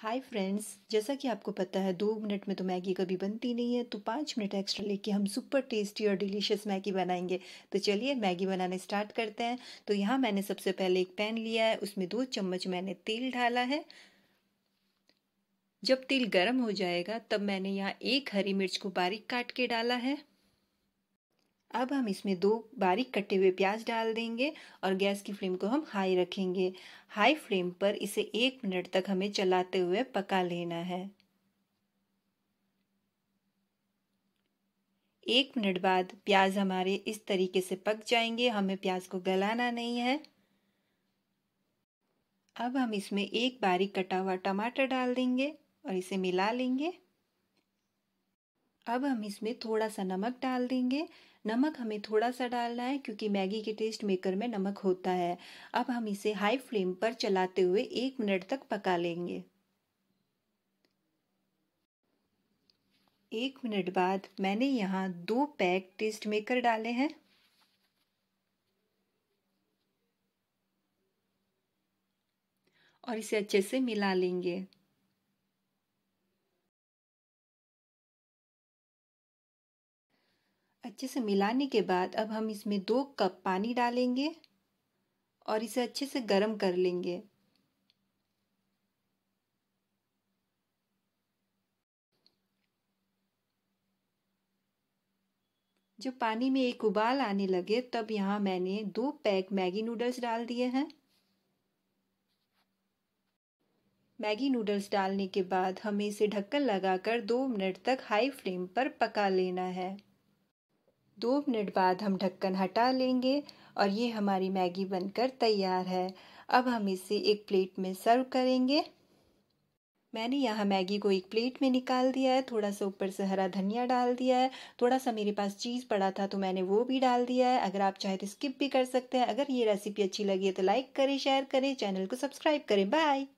hi friends जैसा कि आपको पता है दो मिनट में तो मैगी कभी बनती नहीं है तो पाँच मिनट एक्स्ट्रा लेके हम सुपर टेस्टी और डिलीशियस मैगी बनाएंगे तो चलिए मैगी बनाने स्टार्ट करते हैं तो यहाँ मैंने सबसे पहले एक पैन लिया है उसमें दो चम्मच मैंने तेल डाला है जब तेल गर्म हो जाएगा तब मैंने यहाँ एक हरी मिर्च को बारीक काट के डाला है अब हम इसमें दो बारीक कटे हुए प्याज डाल देंगे और गैस की फ्लेम को हम हाई रखेंगे हाई फ्लेम पर इसे एक मिनट तक हमें चलाते हुए पका लेना है एक मिनट बाद प्याज हमारे इस तरीके से पक जाएंगे हमें प्याज को गलाना नहीं है अब हम इसमें एक बारीक कटा हुआ टमाटर डाल देंगे और इसे मिला लेंगे अब हम इसमें थोड़ा सा नमक डाल देंगे नमक हमें थोड़ा सा डालना है क्योंकि मैगी के टेस्ट मेकर में नमक होता है अब हम इसे हाई फ्लेम पर चलाते हुए एक मिनट तक पका लेंगे एक मिनट बाद मैंने यहाँ दो पैक टेस्ट मेकर डाले हैं और इसे अच्छे से मिला लेंगे अच्छे से मिलाने के बाद अब हम इसमें दो कप पानी डालेंगे और इसे अच्छे से गर्म कर लेंगे जब पानी में एक उबाल आने लगे तब यहाँ मैंने दो पैक मैगी नूडल्स डाल दिए हैं मैगी नूडल्स डालने के बाद हमें इसे ढक्कन लगाकर दो मिनट तक हाई फ्लेम पर पका लेना है दो मिनट बाद हम ढक्कन हटा लेंगे और ये हमारी मैगी बनकर तैयार है अब हम इसे एक प्लेट में सर्व करेंगे मैंने यहाँ मैगी को एक प्लेट में निकाल दिया है थोड़ा सा ऊपर से हरा धनिया डाल दिया है थोड़ा सा मेरे पास चीज़ पड़ा था तो मैंने वो भी डाल दिया है अगर आप चाहे तो स्किप भी कर सकते हैं अगर ये रेसिपी अच्छी लगी है तो लाइक करें शेयर करें चैनल को सब्सक्राइब करें बाय